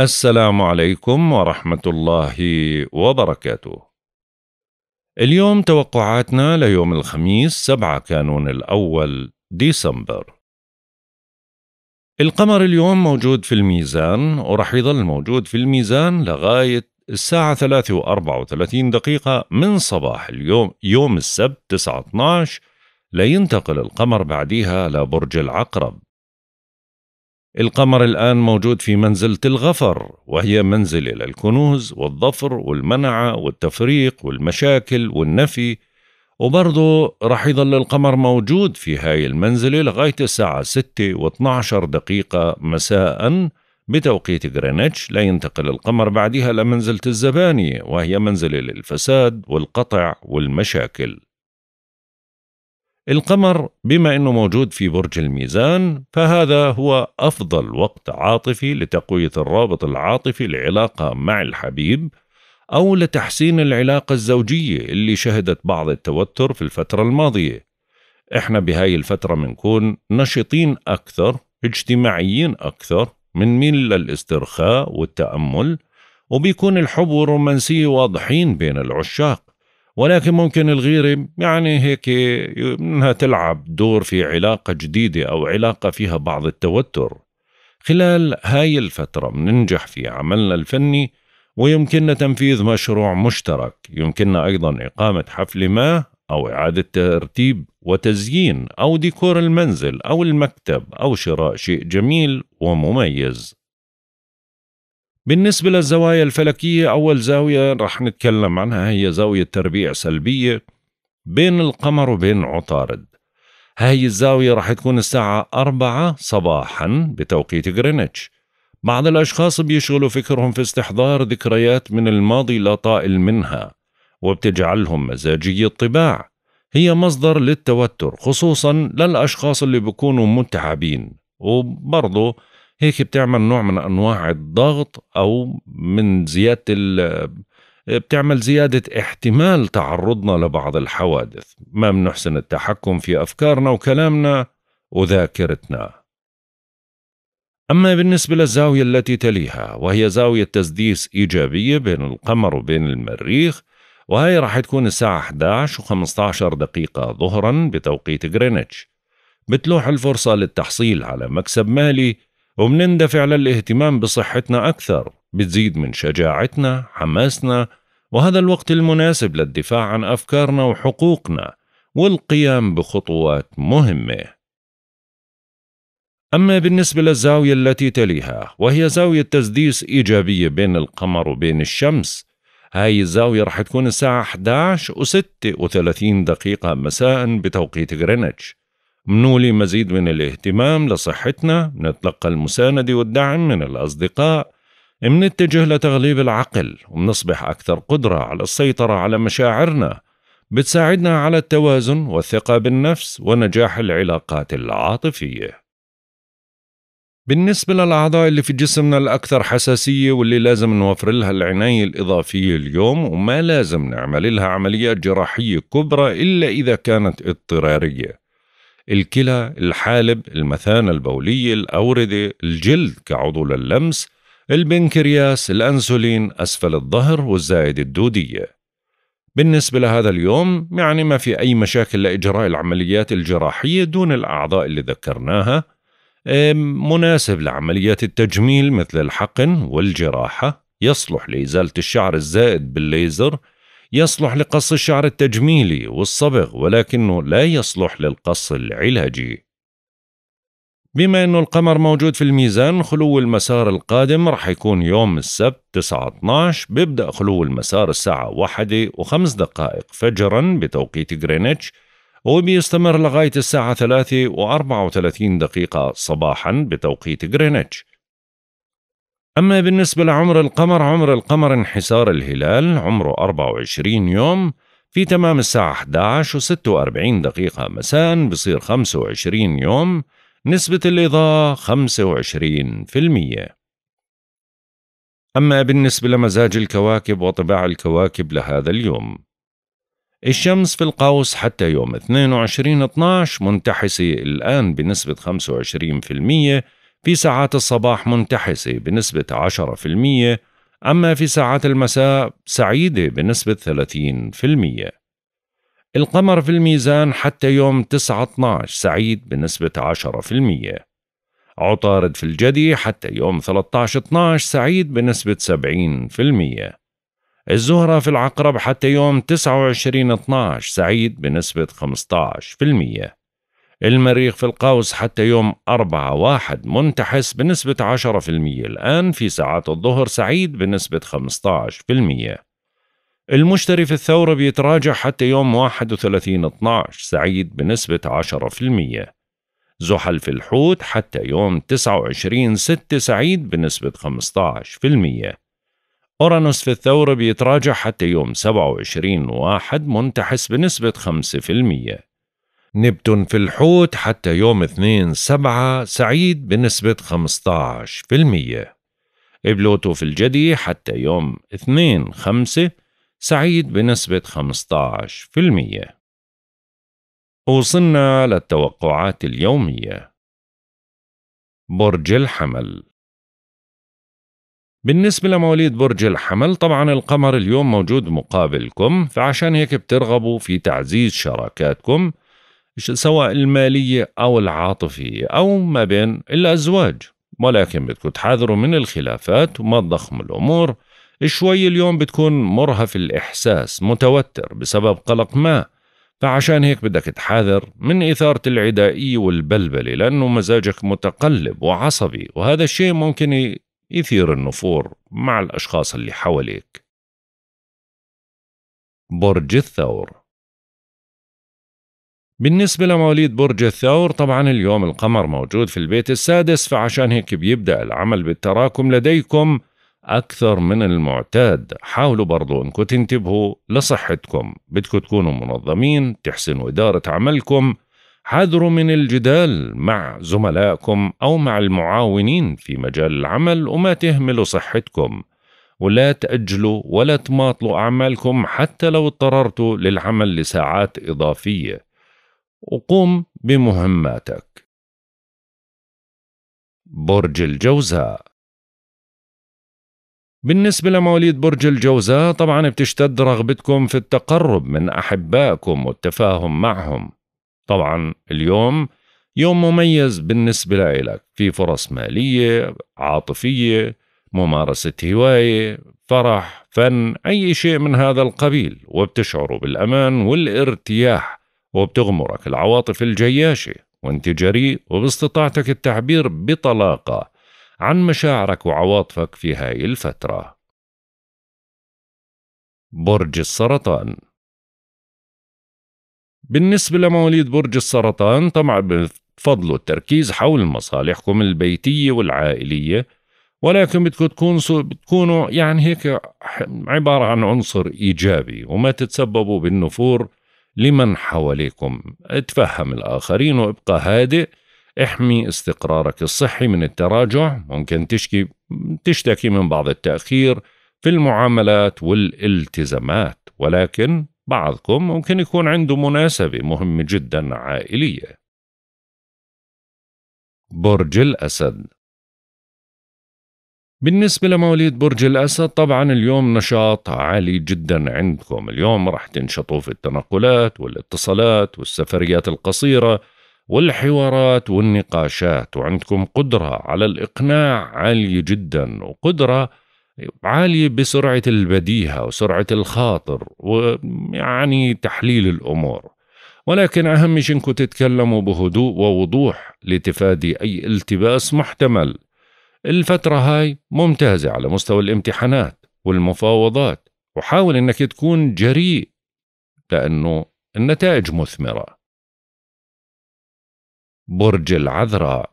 السلام عليكم ورحمة الله وبركاته. اليوم توقعاتنا ليوم الخميس 7 كانون الأول ديسمبر. القمر اليوم موجود في الميزان ورح يظل موجود في الميزان لغاية الساعة 3 و 34 دقيقة من صباح اليوم يوم السبت 9 12 لينتقل القمر بعدها لبرج العقرب القمر الآن موجود في منزلة الغفر وهي منزلة للكنوز والظفر والمنعة والتفريق والمشاكل والنفي وبرضه رح يضل القمر موجود في هاي المنزلة لغاية الساعة 6 و12 دقيقة مساء بتوقيت غرينتش لينتقل القمر بعدها لمنزلة الزبانية وهي منزلة للفساد والقطع والمشاكل القمر بما انه موجود في برج الميزان فهذا هو افضل وقت عاطفي لتقويه الرابط العاطفي لعلاقه مع الحبيب او لتحسين العلاقه الزوجيه اللي شهدت بعض التوتر في الفتره الماضيه احنا بهاي الفتره بنكون نشيطين اكثر اجتماعيين اكثر بنميل للاسترخاء والتامل وبيكون الحب والرومانسيه واضحين بين العشاق ولكن ممكن الغيرة يعني هيك إنها تلعب دور في علاقة جديدة أو علاقة فيها بعض التوتر خلال هاي الفترة بننجح في عملنا الفني ويمكننا تنفيذ مشروع مشترك يمكننا أيضا إقامة حفل ما أو إعادة ترتيب وتزيين أو ديكور المنزل أو المكتب أو شراء شيء جميل ومميز بالنسبة للزوايا الفلكية أول زاوية رح نتكلم عنها هي زاوية تربيع سلبية بين القمر وبين عطارد هاي الزاوية رح تكون الساعة أربعة صباحا بتوقيت غرينتش بعض الأشخاص بيشغلوا فكرهم في استحضار ذكريات من الماضي لا طائل منها وبتجعلهم مزاجي الطباع هي مصدر للتوتر خصوصا للأشخاص اللي بيكونوا متعبين وبرضه هيك بتعمل نوع من انواع الضغط او من زياده ال بتعمل زيادة احتمال تعرضنا لبعض الحوادث ما بنحسن التحكم في أفكارنا وكلامنا وذاكرتنا أما بالنسبة للزاوية التي تليها وهي زاوية تسديس إيجابية بين القمر وبين المريخ وهي راح تكون الساعة 11 و15 دقيقة ظهرا بتوقيت غرينتش بتلوح الفرصة للتحصيل على مكسب مالي وبنندفع للاهتمام بصحتنا أكثر بتزيد من شجاعتنا حماسنا وهذا الوقت المناسب للدفاع عن أفكارنا وحقوقنا والقيام بخطوات مهمة أما بالنسبة للزاوية التي تليها وهي زاوية تسديس إيجابية بين القمر وبين الشمس هاي الزاوية رح تكون الساعة 11 و36 دقيقة مساء بتوقيت غرينتش منولي مزيد من الاهتمام لصحتنا منتلقى المساندة والدعم من الأصدقاء منتجه لتغليب العقل ومنصبح أكثر قدرة على السيطرة على مشاعرنا بتساعدنا على التوازن والثقة بالنفس ونجاح العلاقات العاطفية بالنسبة للأعضاء اللي في جسمنا الأكثر حساسية واللي لازم نوفر لها العناية الإضافية اليوم وما لازم نعمل لها عمليات جراحية كبرى إلا إذا كانت اضطرارية الكلى الحالب المثانة البولية الأوردة الجلد كعضو للمس البنكرياس الأنسولين أسفل الظهر والزائدة الدودية بالنسبة لهذا اليوم يعني ما في أي مشاكل لإجراء العمليات الجراحية دون الأعضاء اللي ذكرناها مناسب لعمليات التجميل مثل الحقن والجراحة يصلح لإزالة الشعر الزائد بالليزر يصلح لقص الشعر التجميلي والصبغ ولكنه لا يصلح للقص العلاجي بما أنه القمر موجود في الميزان خلو المسار القادم رح يكون يوم السبت 9-12 بيبدأ خلو المسار الساعة واحدة وخمس دقائق فجرا بتوقيت غرينتش وبيستمر لغاية الساعة 3 و34 دقيقة صباحا بتوقيت غرينتش أما بالنسبة لعمر القمر عمر القمر انحسار الهلال عمره 24 يوم في تمام الساعة 11 و 46 دقيقة مساء بصير 25 يوم نسبة الإضاءة 25% أما بالنسبة لمزاج الكواكب وطباع الكواكب لهذا اليوم الشمس في القوس حتى يوم 22 12 منتحسة الآن بنسبة 25% في ساعات الصباح منتحسة بنسبة 10% أما في ساعات المساء سعيدة بنسبة 30% القمر في الميزان حتى يوم 9-12 سعيد بنسبة 10% عطارد في الجدي حتى يوم 13-12 سعيد بنسبة 70% الزهرة في العقرب حتى يوم 29-12 سعيد بنسبة 15% المريخ في القوس حتى يوم 4 واحد منتحس بنسبة 10% الآن في ساعات الظهر سعيد بنسبة 15% المشتري في الثورة بيتراجع حتى يوم 31 12 سعيد بنسبة 10% زحل في الحوت حتى يوم 29 6 سعيد بنسبة 15% أورانوس في الثورة بيتراجع حتى يوم 27 واحد منتحس بنسبة 5% نبت في الحوت حتى يوم 2 سبعة سعيد بنسبة 15% بلوتو في الجدي حتى يوم 2 خمسة سعيد بنسبة 15% وصلنا للتوقعات اليومية برج الحمل بالنسبة لمواليد برج الحمل طبعا القمر اليوم موجود مقابلكم فعشان هيك بترغبوا في تعزيز شراكاتكم سواء المالية أو العاطفية أو ما بين الأزواج ولكن بدكم تحاذروا من الخلافات وما تضخموا الأمور شوي اليوم بتكون مرهف الإحساس متوتر بسبب قلق ما فعشان هيك بدك تحاذر من إثارة العدائية والبلبلة لأنه مزاجك متقلب وعصبي وهذا الشيء ممكن يثير النفور مع الأشخاص اللي حواليك برج الثور بالنسبة لمواليد برج الثور طبعا اليوم القمر موجود في البيت السادس فعشان هيك بيبدأ العمل بالتراكم لديكم أكثر من المعتاد حاولوا برضو أنكم تنتبهوا لصحتكم بدكم تكونوا منظمين تحسنوا إدارة عملكم حذروا من الجدال مع زملائكم أو مع المعاونين في مجال العمل وما تهملوا صحتكم ولا تأجلوا ولا تماطلوا أعمالكم حتى لو اضطررتوا للعمل لساعات إضافية وقم بمهماتك برج الجوزاء بالنسبة لمواليد برج الجوزاء طبعا بتشتد رغبتكم في التقرب من أحبائكم والتفاهم معهم طبعا اليوم يوم مميز بالنسبة لإلك في فرص مالية عاطفية ممارسة هواية فرح فن أي شيء من هذا القبيل وبتشعروا بالأمان والارتياح وبتغمرك العواطف الجياشة وانت جريء وباستطاعتك التعبير بطلاقة عن مشاعرك وعواطفك في هاي الفترة برج السرطان بالنسبة لمواليد برج السرطان طبعا بفضلوا التركيز حول مصالحكم البيتية والعائلية ولكن بدكم تكون بتكونوا يعني هيك عبارة عن عنصر إيجابي وما تتسببوا بالنفور لمن حواليكم اتفهم الآخرين وابقى هادئ احمي استقرارك الصحي من التراجع ممكن تشكي تشتكي من بعض التأخير في المعاملات والالتزامات ولكن بعضكم ممكن يكون عنده مناسبة مهمة جدا عائلية برج الأسد بالنسبة لمواليد برج الأسد طبعا اليوم نشاط عالي جدا عندكم اليوم راح تنشطوا في التنقلات والاتصالات والسفريات القصيرة والحوارات والنقاشات وعندكم قدرة على الإقناع عالية جدا وقدرة عالية بسرعة البديهة وسرعة الخاطر ويعني تحليل الأمور ولكن أهم شيء إنكم تتكلموا بهدوء ووضوح لتفادي أي التباس محتمل الفترة هاي ممتازة على مستوى الامتحانات والمفاوضات وحاول انك تكون جريء لانه النتائج مثمرة برج العذراء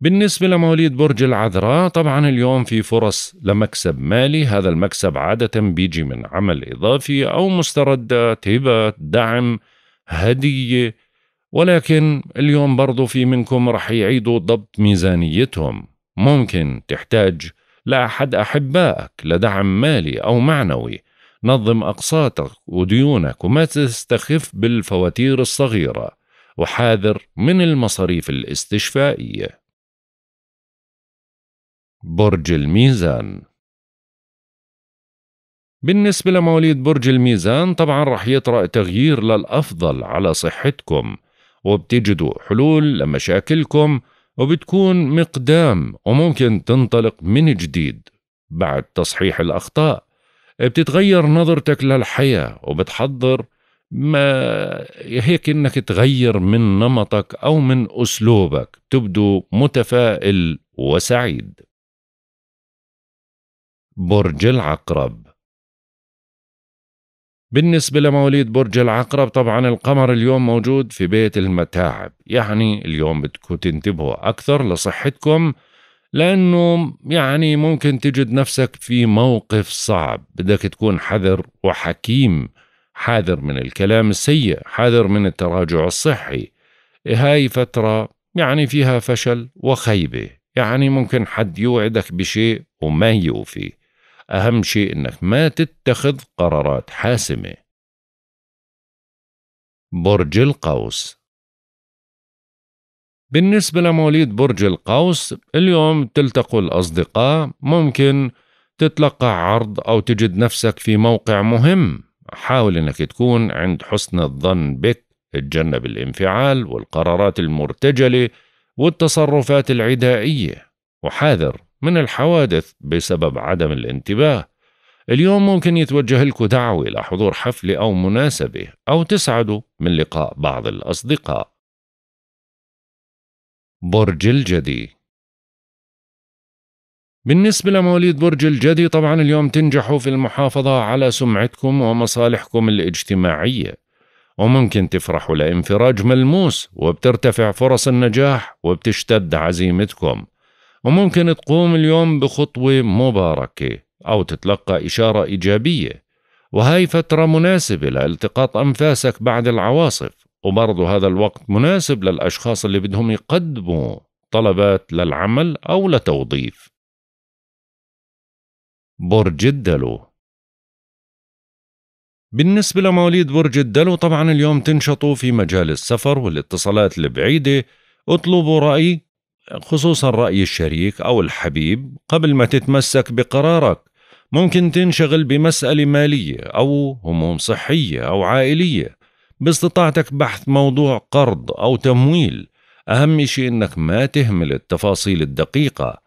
بالنسبة لمواليد برج العذراء طبعا اليوم في فرص لمكسب مالي هذا المكسب عادة بيجي من عمل إضافي أو مستردات هبة دعم هدية ولكن اليوم برضو في منكم رح يعيدوا ضبط ميزانيتهم ممكن تحتاج لأحد أحبائك لدعم مالي أو معنوي نظم أقساطك وديونك وما تستخف بالفواتير الصغيرة وحاذر من المصاريف الاستشفائية برج الميزان بالنسبة لمواليد برج الميزان طبعا رح يطرأ تغيير للأفضل على صحتكم وبتجدوا حلول لمشاكلكم وبتكون مقدام وممكن تنطلق من جديد بعد تصحيح الأخطاء بتتغير نظرتك للحياة وبتحضر ما هيك انك تغير من نمطك او من اسلوبك تبدو متفائل وسعيد برج العقرب بالنسبة لمواليد برج العقرب طبعا القمر اليوم موجود في بيت المتاعب يعني اليوم بدكم تنتبهوا أكثر لصحتكم لأنه يعني ممكن تجد نفسك في موقف صعب بدك تكون حذر وحكيم حاذر من الكلام السيء حاذر من التراجع الصحي هاي فترة يعني فيها فشل وخيبة يعني ممكن حد يوعدك بشيء وما يوفي أهم شيء إنك ما تتخذ قرارات حاسمة برج القوس بالنسبة لمواليد برج القوس اليوم تلتقوا الأصدقاء ممكن تتلقى عرض أو تجد نفسك في موقع مهم حاول أنك تكون عند حسن الظن بك تجنب الانفعال والقرارات المرتجلة والتصرفات العدائية وحاذر من الحوادث بسبب عدم الانتباه اليوم ممكن يتوجه لكم دعوة لحضور حفلة أو مناسبة أو تسعدوا من لقاء بعض الأصدقاء برج الجدي بالنسبة لمواليد برج الجدي طبعا اليوم تنجحوا في المحافظة على سمعتكم ومصالحكم الاجتماعية وممكن تفرحوا لانفراج ملموس وبترتفع فرص النجاح وبتشتد عزيمتكم وممكن تقوم اليوم بخطوة مباركة أو تتلقى إشارة إيجابية وهي فترة مناسبة لالتقاط أنفاسك بعد العواصف وبرضه هذا الوقت مناسب للأشخاص اللي بدهم يقدموا طلبات للعمل أو لتوظيف برج الدلو بالنسبة لمواليد برج الدلو طبعا اليوم تنشطوا في مجال السفر والاتصالات البعيدة اطلبوا رأي خصوصا رأي الشريك أو الحبيب قبل ما تتمسك بقرارك ممكن تنشغل بمسألة مالية أو هموم صحية أو عائلية باستطاعتك بحث موضوع قرض أو تمويل أهم شيء أنك ما تهمل التفاصيل الدقيقة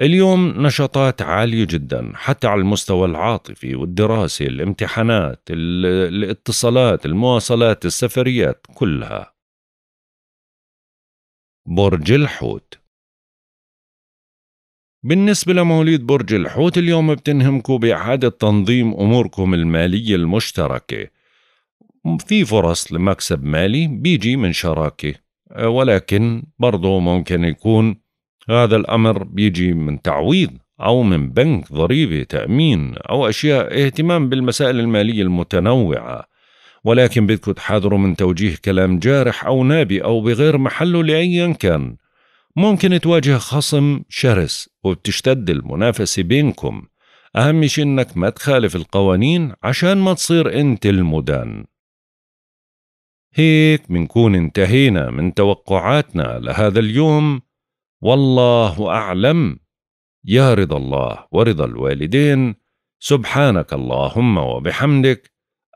اليوم نشاطات عالية جدا حتى على المستوى العاطفي والدراسي الامتحانات الاتصالات المواصلات السفريات كلها برج الحوت بالنسبة لمواليد برج الحوت اليوم بتنهمكم بإعادة تنظيم أموركم المالية المشتركة في فرص لمكسب مالي بيجي من شراكة ولكن برضو ممكن يكون هذا الأمر بيجي من تعويض أو من بنك ضريبة تأمين أو أشياء اهتمام بالمسائل المالية المتنوعة ولكن بدكم تحاذروا من توجيه كلام جارح أو نابي أو بغير محله لأيا كان ممكن تواجه خصم شرس وبتشتد المنافسة بينكم أهم شيء إنك ما تخالف القوانين عشان ما تصير أنت المدان هيك منكون انتهينا من توقعاتنا لهذا اليوم والله أعلم يا رضا الله ورضا الوالدين سبحانك اللهم وبحمدك